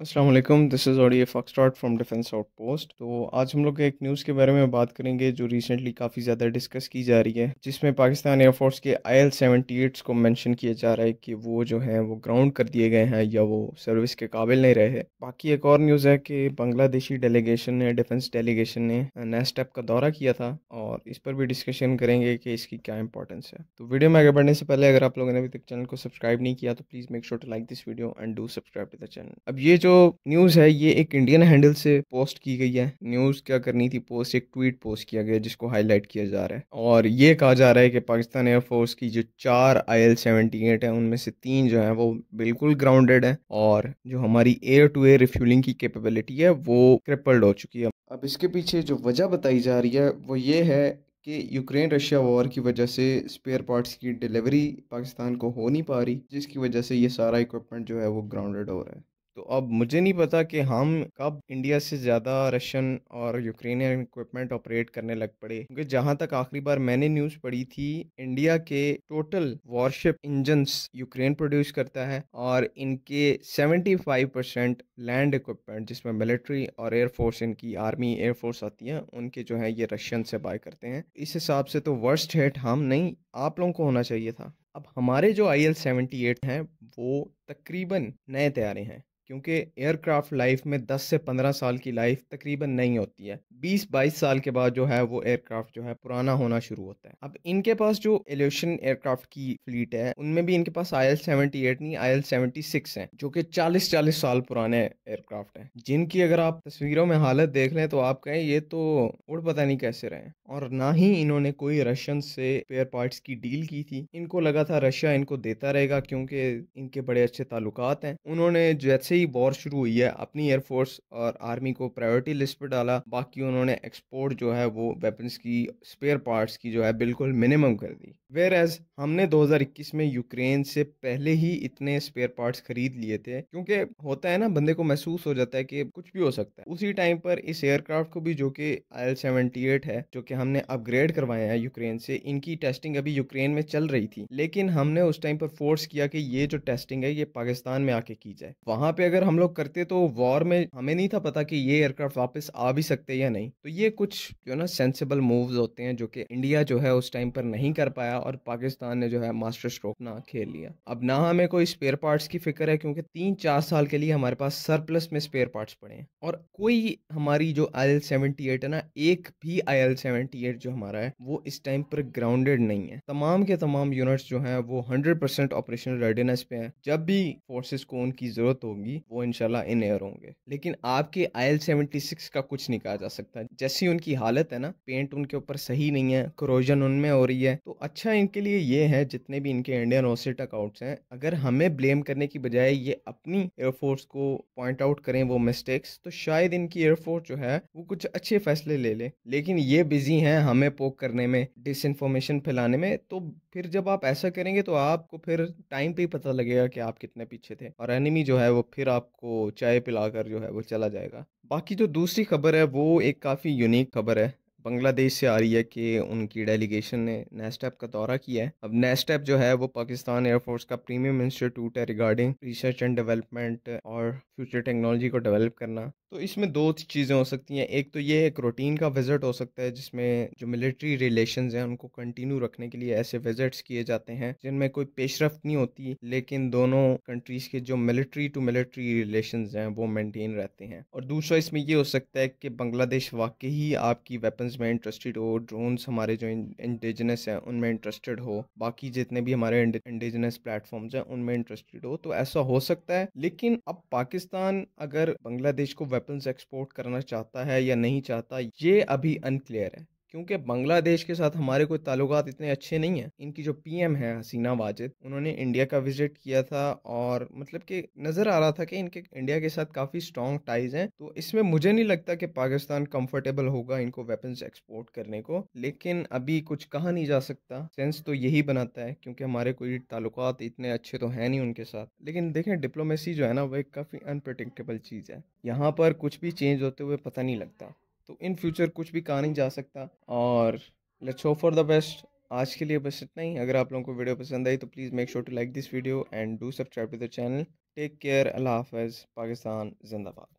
Aslam this is audio फॉक्सटॉट from defence outpost तो आज हम लोग एक न्यूज़ के बारे में बात करेंगे जो रिसेंटली काफ़ी ज़्यादा डिस्कस की जा रही है जिसमें पाकिस्तान एयरफोर्स के आई एल सेवेंटी एट्स को मैंशन किया जा रहा है कि वो जो हैं वो ग्राउंड कर दिए गए हैं या वो सर्विस के काबिल नहीं रहे बाकी एक और न्यूज़ है कि बांग्लादेशी डेलीगेशन ने डिफेंस डेलीगेशन ने नेस्टेप का दौरा किया था और इस पर भी डिस्कशन करेंगे कि इसकी क्या इंपॉर्टेंस है तो वीडियो में आगे बढ़ने से पहले अगर आप लोगों ने अभी तक चैनल को सब्सक्राइब नहीं किया तो please make sure to like this video and do subscribe to the channel अब ये जो जो न्यूज़ है ये एक इंडियन हैंडल से पोस्ट की गई है न्यूज़ क्या करनी थी पोस्ट एक ट्वीट पोस्ट किया गया जिसको हाईलाइट किया जा रहा है और ये कहा जा रहा है कि पाकिस्तान एयरफोर्स की जो चार आई एल सेवेंटी एट है उनमें से तीन जो है वो बिल्कुल ग्राउंडेड है और जो हमारी एयर टू एयर रिफ्यूलिंग की कैपेबिलिटी है वो क्रिपल्ड हो चुकी है अब इसके पीछे जो वजह बताई जा रही है वो ये है कि यूक्रेन रशिया वॉर की वजह से स्पेयर पार्ट्स की डिलीवरी पाकिस्तान को हो नहीं पा रही जिसकी वजह से ये सारा इक्विपमेंट जो है वो ग्राउंडेड हो रहा है तो अब मुझे नहीं पता कि हम कब इंडिया से ज़्यादा रशियन और यूक्रेनियन इक्विपमेंट ऑपरेट करने लग पड़े क्योंकि जहाँ तक आखिरी बार मैंने न्यूज़ पढ़ी थी इंडिया के total warship engines Ukraine produce करता है और इनके 75 परसेंट लैंड इक्विपमेंट जिसमें मिलिट्री और एयरफोर्स इनकी आर्मी एयरफोर्स आती है उनके जो है ये रशियन से बाय करते हैं इस हिसाब से तो वर्स्ट हेट हम नहीं आप लोगों को होना चाहिए था अब हमारे जो आई एल सेवेंटी एट हैं वो तकरीबन नए तैयारे हैं क्योंकि एयरक्राफ्ट लाइफ में 10 से 15 साल की लाइफ तकरीबन नहीं होती है 20-22 साल के बाद जो है वो एयरक्राफ्ट जो है पुराना होना शुरू होता है अब इनके पास जो एल्यूशन एयरक्राफ्ट की फ्लीट है उनमें भी इनके पास आई एल सेवेंटी एट नहीं आई एल सेवेंटी सिक्स है जो कि चालीस चालीस साल पुराने एयरक्राफ्ट हैं जिनकी अगर आप तस्वीरों में हालत देख लें तो आप कहें ये तो उड़ पता नहीं कैसे रहे और ना ही इन्होंने कोई रशियन से पेयर पार्ट्स की डील की थी इनको लगा था रशिया इनको देता रहेगा क्योंकि इनके बड़े अच्छे ताल्लुकात हैं उन्होंने जैसे ही वॉर शुरू हुई है अपनी एयरफोर्स और आर्मी को प्रायोरिटी लिस्ट पर डाला बाकी उन्होंने एक्सपोर्ट जो है वो वेपन्स की स्पेयर पार्ट्स की जो है बिल्कुल मिनिमम कर दी वेर एज हमने 2021 में यूक्रेन से पहले ही इतने स्पेयर पार्ट्स खरीद लिए थे क्योंकि होता है ना बंदे को महसूस हो जाता है कि कुछ भी हो सकता है उसी टाइम पर इस एयरक्राफ्ट को भी जो कि आई सेवेंटी एट है जो कि हमने अपग्रेड करवाया है यूक्रेन से इनकी टेस्टिंग अभी यूक्रेन में चल रही थी लेकिन हमने उस टाइम पर फोर्स किया कि ये जो टेस्टिंग है ये पाकिस्तान में आके की जाए वहां पे अगर हम लोग करते तो वॉर में हमें नहीं था पता कि ये एयरक्राफ्ट वापस आ भी सकते या नहीं तो ये कुछ जो ना सेंसिबल मूव्स होते हैं जो कि इंडिया जो है उस टाइम पर नहीं कर पाया और पाकिस्तान ने जो है मास्टर स्ट्रोक ना खेल लिया अब ना हमें कोई स्पेयर पार्ट्स की फिक्र है क्योंकि तीन चार साल के लिए हमारे पास सरप्लस में स्पेयर पार्ट्स पड़े हैं और कोई हमारी जो आई एल सेवेंटी एट है ना एक भी आई एल सेवेंटी एट जो हमारा है वो इस टाइम पर ग्राउंडेड नहीं है तमाम के तमाम यूनिट्स जो हैं वो हंड्रेड परसेंट ऑपरेशनल रेडीनेस पे हैं जब भी फोर्सेस को उनकी जरूरत होगी होगी वो इनशाला इन एयर होंगे लेकिन आपके आई एल सेवेंटी सिक्स का कुछ नहीं कहा जा सकता जैसी उनकी हालत है ना पेंट उनके ऊपर सही नहीं है क्रोजन उनमें हो रही है तो अच्छा इनके लिए ये है जितने भी इनके इंडियन ओसेट अकाउंट्स हैं अगर हमें ब्लेम करने की बजाय ये अपनी एयरफोर्स को पॉइंट आउट करें वो मिस्टेक्स तो शायद इनकी एयरफोर्स जो है वो कुछ अच्छे फैसले ले ले लेकिन ये बिजी हैं हमें पोक करने में डिस इन्फॉर्मेशन फैलाने में तो फिर जब आप ऐसा करेंगे तो आपको फिर टाइम पे ही पता लगेगा कि आप कितने पीछे थे और एनिमी जो है वो फिर फिर आपको चाय पिलाकर जो है वो चला जाएगा बाकी जो दूसरी खबर है वो एक काफ़ी यूनिक खबर है बांग्लादेश से आ रही है कि उनकी डेलीगेशन ने नेस्टैप का दौरा किया है अब नेस्टैप जो है वो पाकिस्तान एयरफोर्स का प्रीमियम इंस्टीट्यूट है रिगार्डिंग रिसर्च एंड डेवलपमेंट और फ्यूचर टेक्नोलॉजी को डेवलप करना तो इसमें दो चीज़ें हो सकती हैं एक तो ये एक रूटीन का विज़िट हो सकता है जिसमें जो मिलिट्री रिलेशन हैं उनको कंटिन्यू रखने के लिए ऐसे विज़िट्स किए जाते हैं जिनमें कोई पेशरफ नहीं होती लेकिन दोनों कंट्रीज़ के जो मिलिट्री टू मिलिट्री रिलेशन हैं वो मेनटेन रहते हैं और दूसरा इसमें यह हो सकता है कि बांग्लादेश वाकई ही आपकी वेपन्स में इंटरेस्टेड हो ड्रोन्स हमारे जो इंडिजिनस हैं उनमें इंटरेस्टेड हो बाकी जितने भी हमारे इंडिजिनस प्लेटफॉर्म्स हैं उनमें इंटरेस्टेड हो तो ऐसा हो सकता है लेकिन अब पाकिस्तान अगर बांग्लादेश को वेपन्स एक्सपोर्ट करना चाहता है या नहीं चाहता ये अभी अनक्लियर है क्योंकि बांग्लादेश के साथ हमारे कोई ताल्लुक इतने अच्छे नहीं हैं इनकी जो पीएम है हसीना वाजिद उन्होंने इंडिया का विजिट किया था और मतलब कि नज़र आ रहा था कि इनके इंडिया के साथ काफ़ी स्ट्रॉन्ग टाइज हैं तो इसमें मुझे नहीं लगता कि पाकिस्तान कंफर्टेबल होगा इनको वेपन्स एक्सपोर्ट करने को लेकिन अभी कुछ कहा नहीं जा सकता सेंस तो यही बनाता है क्योंकि हमारे कोई ताल्लुक इतने अच्छे तो हैं नहीं उनके साथ लेकिन देखें डिप्लोमेसी जो है ना वो एक काफ़ी अनप्रडिक्टेबल चीज़ है यहाँ पर कुछ भी चेंज होते हुए पता नहीं लगता तो इन फ्यूचर कुछ भी कहा नहीं जा सकता और let's hope for the best आज के लिए बस इतना ही अगर आप लोगों को वीडियो पसंद आई तो please make sure to like this video and do subscribe to the channel take care अल्लाह हाफ पाकिस्तान जिंदाबाद